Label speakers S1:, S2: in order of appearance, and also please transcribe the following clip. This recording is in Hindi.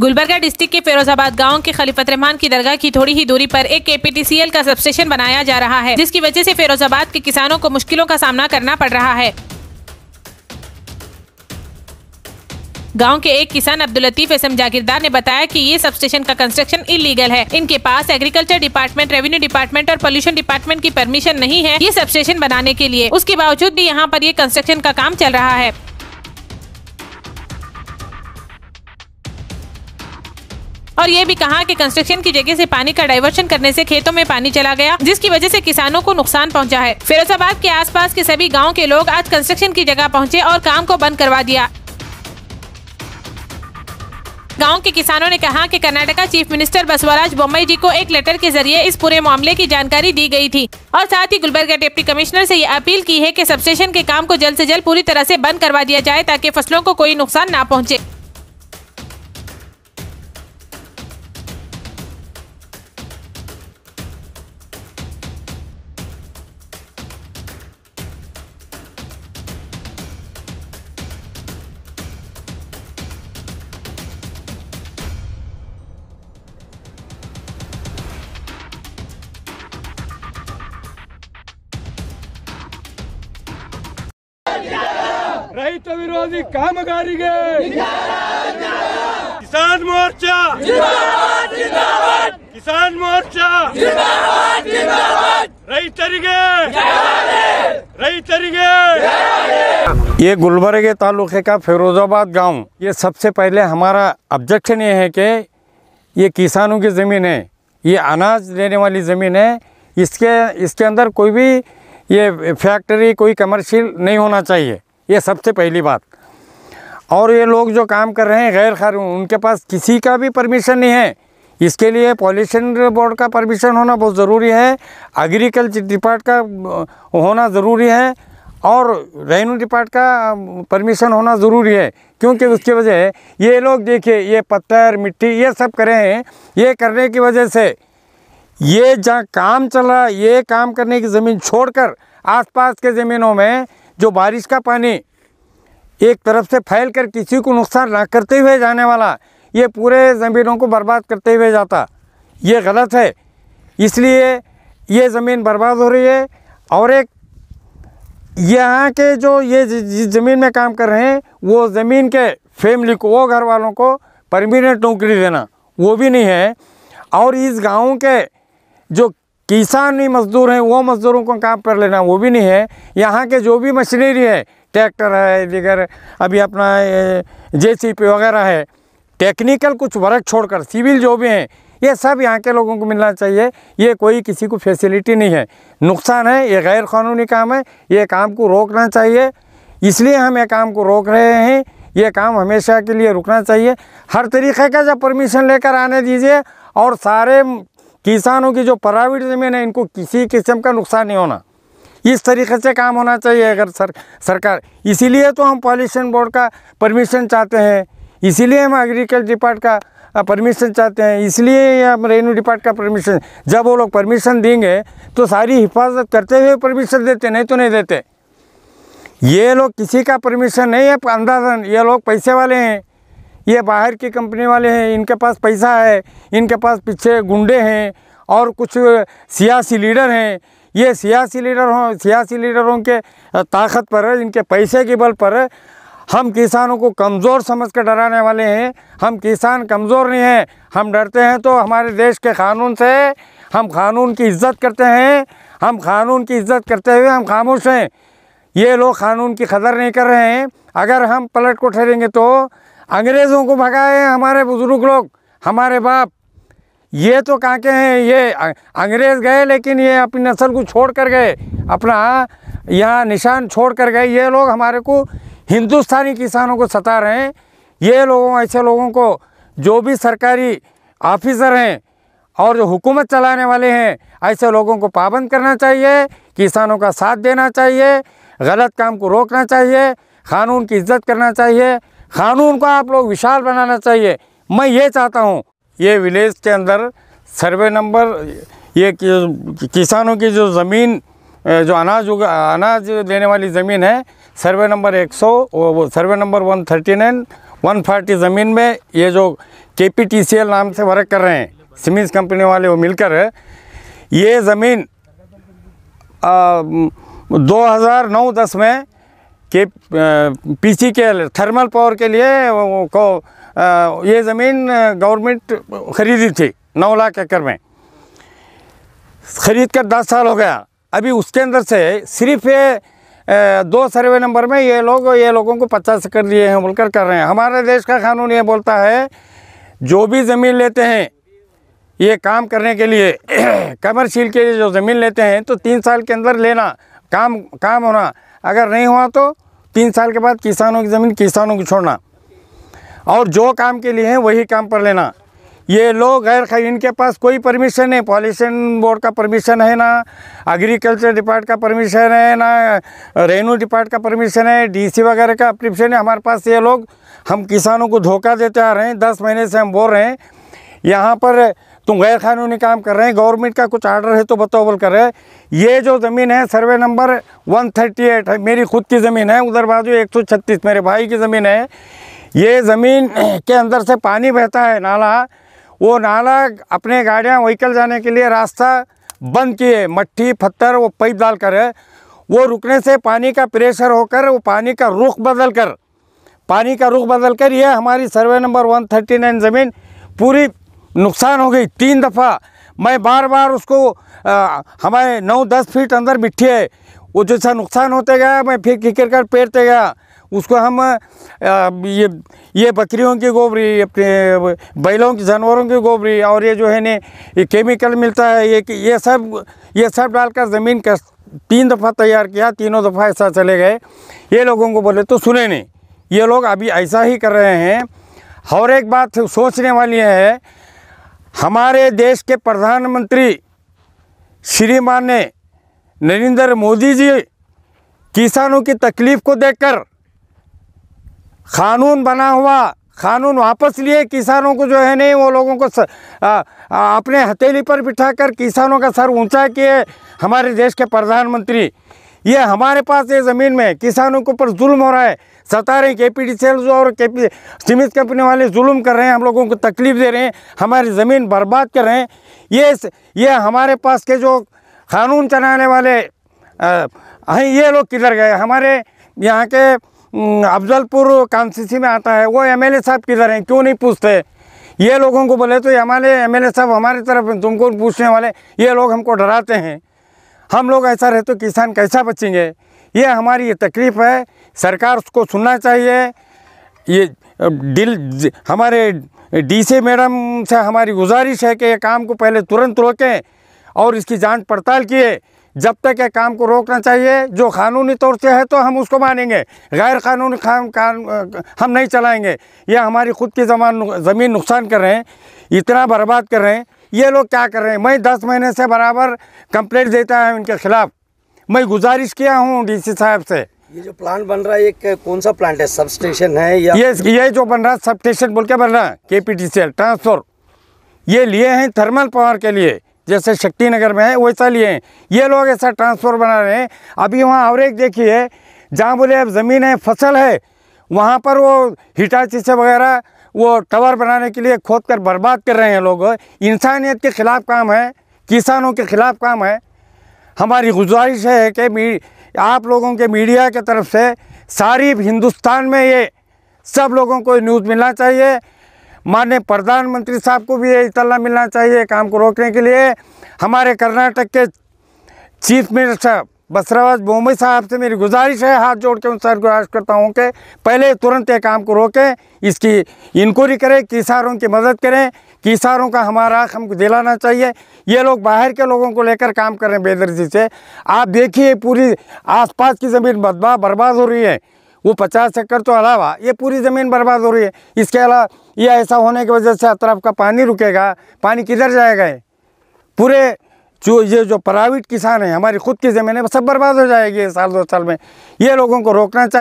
S1: गुलबर्गा डिस्ट्रिक्ट के फिरोजाबाद गाँव के खलीफत रहमान की दरगाह की थोड़ी ही दूरी पर एक एल का सबस्टेशन बनाया जा रहा है जिसकी वजह से फिरोजाबाद के किसानों को मुश्किलों का सामना करना पड़ रहा है गांव के एक किसान अब्दुल लतीफ एस एम जागीरदार ने बताया कि ये सब स्टेशन का कंस्ट्रक्शन इलीगल है इनके पास एग्रीकल्चर डिपार्टमेंट रेवेन्यू डिपार्टमेंट और पोल्यूशन डिपार्टमेंट की परमिशन नहीं है ये सब स्टेशन बनाने के लिए उसके बावजूद भी यहाँ पर ये कंस्ट्रक्शन का काम चल रहा है और ये भी कहा कि कंस्ट्रक्शन की जगह से पानी का डाइवर्शन करने से खेतों में पानी चला गया जिसकी वजह से किसानों को नुकसान पहुंचा है फिरोजाबाद के आसपास के सभी गाँव के लोग आज कंस्ट्रक्शन की जगह पहुंचे और काम को बंद करवा दिया गांव के किसानों ने कहा कि कर्नाटका चीफ मिनिस्टर बसवराज बोम्बई जी को एक लेटर के जरिए इस पूरे मामले की जानकारी दी गई थी और साथ ही गुलबर्गा डिप्टी कमिश्नर से ये अपील की है कि सबस्टेशन के काम को जल्द से जल्द पूरी तरह से बंद करवा दिया जाए ताकि फसलों को कोई नुकसान ना पहुंचे
S2: विरोधी ರಾಷ್ಟ್ರ ವಿರೋಧಿ ಕಾಮಗಾರಿಗೆ ಕಿಸಾನ್ ಮೋರ್ಚಾ ಕಿಸಾನ್ ಮೋರ್ಚಾ ರೈತರಿಗೆ रईतरिगे ये गुलबर्ग तालुके का फिरोजाबाद गांव ये सबसे पहले हमारा ऑब्जेक्शन ये है कि ये किसानों की ज़मीन है ये अनाज लेने वाली ज़मीन है इसके इसके अंदर कोई भी ये फैक्ट्री कोई कमर्शियल नहीं होना चाहिए ये सबसे पहली बात और ये लोग जो काम कर रहे हैं गैर कानून उनके पास किसी का भी परमिशन नहीं है इसके लिए पॉल्यूशन बोर्ड का परमिशन होना बहुत ज़रूरी है एग्रीकल्चर डिपार्ट का होना ज़रूरी है और रेवन्यू डिपार्ट का परमिशन होना ज़रूरी है क्योंकि उसकी वजह ये लोग देखिए ये पत्थर मिट्टी ये सब करें हैं ये करने की वजह से ये जहाँ काम चल रहा है ये काम करने की ज़मीन छोड़कर आसपास के ज़मीनों में जो बारिश का पानी एक तरफ से फैल कर किसी को नुकसान ना करते हुए जाने वाला ये पूरे ज़मीनों को बर्बाद करते हुए जाता ये गलत है इसलिए ये ज़मीन बर्बाद हो रही है और एक यहाँ के जो ये जिस ज़मीन में काम कर रहे हैं वो ज़मीन के फैमिली को वो घर वालों को परमिनेंट नौकरी देना वो भी नहीं है और इस गांव के जो किसानी मज़दूर हैं वो मज़दूरों को काम पर लेना वो भी नहीं है यहाँ के जो भी मशीनरी है ट्रैक्टर है दिगर अभी अपना जे वगैरह है टेक्निकल कुछ वर्क छोड़कर सिविल जो भी हैं ये सब यहाँ के लोगों को मिलना चाहिए ये कोई किसी को फैसिलिटी नहीं है नुकसान है ये गैर कानूनी काम है ये काम को रोकना चाहिए इसलिए हम ये काम को रोक रहे हैं ये काम हमेशा के लिए रुकना चाहिए हर तरीके का जब परमिशन लेकर आने दीजिए और सारे किसानों की जो प्राइवेट ज़मीन है इनको किसी किस्म का नुकसान नहीं होना इस तरीके से काम होना चाहिए अगर सर सरकार इसीलिए तो हम पॉल्यूशन बोर्ड का परमिशन चाहते हैं इसीलिए हम एग्रीकल्चर डिपार्ट का परमिशन चाहते हैं इसलिए हम रेवेन्यू डिपार्ट का परमिशन जब वो लोग परमिशन देंगे तो सारी हिफाजत करते हुए परमिशन देते नहीं तो नहीं देते ये लोग किसी का परमिशन नहीं है अंदाजन ये लोग पैसे वाले हैं ये बाहर की कंपनी वाले हैं इनके पास पैसा है इनके पास पीछे गुंडे हैं और कुछ सियासी लीडर हैं ये सियासी लीडर हों सियासी लीडरों के ताकत पर है इनके पैसे के बल पर है हम किसानों को कमज़ोर समझ कर डराने वाले हैं हम किसान कमज़ोर नहीं हैं हम डरते हैं तो हमारे देश के कानून से हम कानून की इज्जत करते हैं हम कानून की इज्जत करते हुए हम खामोश हैं ये लोग कानून की कदर नहीं कर रहे हैं अगर हम पलट को ठहरेंगे तो अंग्रेज़ों को भगाए हमारे बुज़ुर्ग लोग हमारे बाप ये तो कहाँ के हैं ये अंग्रेज गए लेकिन ये अपनी नस्ल को छोड़ कर गए अपना यहाँ निशान छोड़ कर गए ये लोग हमारे को हिंदुस्तानी किसानों को सता रहे हैं ये लोगों ऐसे लोगों को जो भी सरकारी ऑफिसर हैं और जो हुकूमत चलाने वाले हैं ऐसे लोगों को पाबंद करना चाहिए किसानों का साथ देना चाहिए गलत काम को रोकना चाहिए कानून की इज्जत करना चाहिए कानून को आप लोग विशाल बनाना चाहिए मैं ये चाहता हूँ ये विलेज के अंदर सर्वे नंबर ये किसानों की जो ज़मीन जो अनाज उगा अनाज देने वाली ज़मीन है सर्वे नंबर 100 वो सर्वे नंबर 139 140 ज़मीन में ये जो के पी टी सी एल नाम से वर्क कर रहे हैं सीमेंस कंपनी वाले वो मिलकर ये ज़मीन 2009-10 में के पी सी के थर्मल पावर के लिए को ये ज़मीन गवर्नमेंट ख़रीदी थी नौ लाख एकड़ में ख़रीद कर दस साल हो गया अभी उसके अंदर से सिर्फ ये दो सर्वे नंबर में ये लोग ये लोगों को पचास एकड़ दिए हैं बोलकर कर रहे हैं हमारे देश का कानून ये बोलता है जो भी ज़मीन लेते हैं ये काम करने के लिए कमर्शियल के लिए जो ज़मीन लेते हैं तो तीन साल के अंदर लेना काम काम होना अगर नहीं हुआ तो तीन साल के बाद किसानों की ज़मीन किसानों को छोड़ना और जो काम के लिए हैं वही काम पर लेना ये लोग गैर इनके पास कोई परमिशन नहीं पॉल्यूशन बोर्ड का परमिशन है ना एग्रीकल्चर डिपार्ट का परमिशन है ना रेनू डिपार्ट का परमिशन है डीसी वगैरह का परमिशन है हमारे पास ये लोग हम किसानों को धोखा देते आ रहे हैं दस महीने से हम बोल रहे हैं यहाँ पर तुम गैर कानूनी काम कर रहे हैं गवर्नमेंट का कुछ आर्डर है तो बताओ बोल कर रहे ये जो ज़मीन है सर्वे नंबर वन है मेरी खुद की ज़मीन है उधर बाजू एक मेरे भाई की ज़मीन है ये ज़मीन के अंदर से पानी बहता है नाला वो नाला अपने गाड़ियाँ वहीकल जाने के लिए रास्ता बंद किए मट्टी पत्थर वो पाइप डाल कर वो रुकने से पानी का प्रेशर होकर वो पानी का रुख बदल कर पानी का रुख बदल कर ये हमारी सर्वे नंबर 139 ज़मीन पूरी नुकसान हो गई तीन दफ़ा मैं बार बार उसको आ, हमारे नौ दस फीट अंदर मिट्टी है वो जैसा नुकसान होते गया मैं फिर किकर कर पेरते गया उसको हम ये ये बकरियों की गोबरी अपने बैलों की जानवरों की गोबरी और ये जो है ने ये केमिकल मिलता है ये ये सब ये सब डालकर ज़मीन का तीन दफ़ा तैयार किया तीनों दफ़ा ऐसा चले गए ये लोगों को बोले तो सुने नहीं ये लोग अभी ऐसा ही कर रहे हैं और एक बात सोचने वाली है हमारे देश के प्रधानमंत्री श्रीमान ने नरेंद्र मोदी जी किसानों की तकलीफ़ को देखकर कानून बना हुआ कानून वापस लिए किसानों को जो है नहीं वो लोगों को स, आ, आ, अपने हथेली पर बिठाकर किसानों का सर ऊंचा किए हमारे देश के प्रधानमंत्री ये हमारे पास ये ज़मीन में किसानों के ऊपर जुल्म हो रहा है सता रहे के पी डी सेल्स और के पी सीमित कंपनी वाले जुल्म कर रहे हैं हम लोगों को तकलीफ़ दे रहे हैं हमारी ज़मीन बर्बाद कर रहे हैं ये ये हमारे पास के जो कानून चलाने वाले हैं ये लोग किधर गए हमारे यहाँ के अफजलपुर कांसीसी में आता है वो एमएलए साहब किधर हैं क्यों नहीं पूछते ये लोगों को बोले तो हमारे एमएलए साहब हमारी तरफ तुमको पूछने वाले ये लोग हमको डराते हैं हम लोग ऐसा रहे तो किसान कैसा बचेंगे ये हमारी ये तकलीफ़ है सरकार उसको सुनना चाहिए ये दिल हमारे डीसी मैडम से हमारी गुजारिश है कि ये काम को पहले तुरंत रोकें और इसकी जांच पड़ताल किए जब तक यह काम को रोकना चाहिए जो कानूनी तौर से है तो हम उसको मानेंगे गैर कानूनी काम कान, हम नहीं चलाएंगे ये हमारी खुद की जमान ज़मीन नुकसान कर रहे हैं इतना बर्बाद कर रहे हैं ये लोग क्या कर रहे हैं मैं दस महीने से बराबर कंप्लेंट देता है इनके खिलाफ मैं गुजारिश किया हूँ डी साहब से ये जो प्लांट बन रहा है ये कौन सा प्लांट है सब स्टेशन है या ये ये जो बन रहा है सब स्टेशन बोल के बन रहा है के पी ट्रांसफर ये लिए हैं थर्मल पावर के लिए जैसे शक्ति नगर में है वैसा लिए हैं ये लोग ऐसा ट्रांसफर बना रहे हैं अभी वहाँ और एक देखिए जहाँ बोले अब ज़मीन है फसल है वहाँ पर वो हिटाची से वगैरह वो टावर बनाने के लिए खोद कर बर्बाद कर रहे हैं लोग इंसानियत के ख़िलाफ़ काम है किसानों के ख़िलाफ़ काम है हमारी गुजारिश है कि आप लोगों के मीडिया के तरफ से सारी हिंदुस्तान में ये सब लोगों को न्यूज़ मिलना चाहिए माननीय प्रधानमंत्री साहब को भी ये इतना मिलना चाहिए काम को रोकने के लिए हमारे कर्नाटक के चीफ मिनिस्टर बसरावाज बोम्बई साहब से मेरी गुजारिश है हाथ जोड़ के उन सर गुजारिश करता हूँ कि पहले तुरंत ये काम को रोकें इसकी इंक्वायरी करें किसानों की मदद करें किसानों का हमारा हमको दिलाना चाहिए ये लोग बाहर के लोगों को लेकर काम कर रहे हैं बेदर्जी से आप देखिए पूरी आसपास की ज़मीन बदबा बर्बाद हो रही है वो पचास एकड़ तो अलावा ये पूरी ज़मीन बर्बाद हो रही है इसके अलावा ये ऐसा होने की वजह से अतरफ का पानी रुकेगा पानी किधर जाएगा पूरे जो ये जो प्राइवेट किसान हैं हमारी खुद की ज़मीन है सब बर्बाद हो जाएगी साल दो साल में ये लोगों को रोकना चाहिए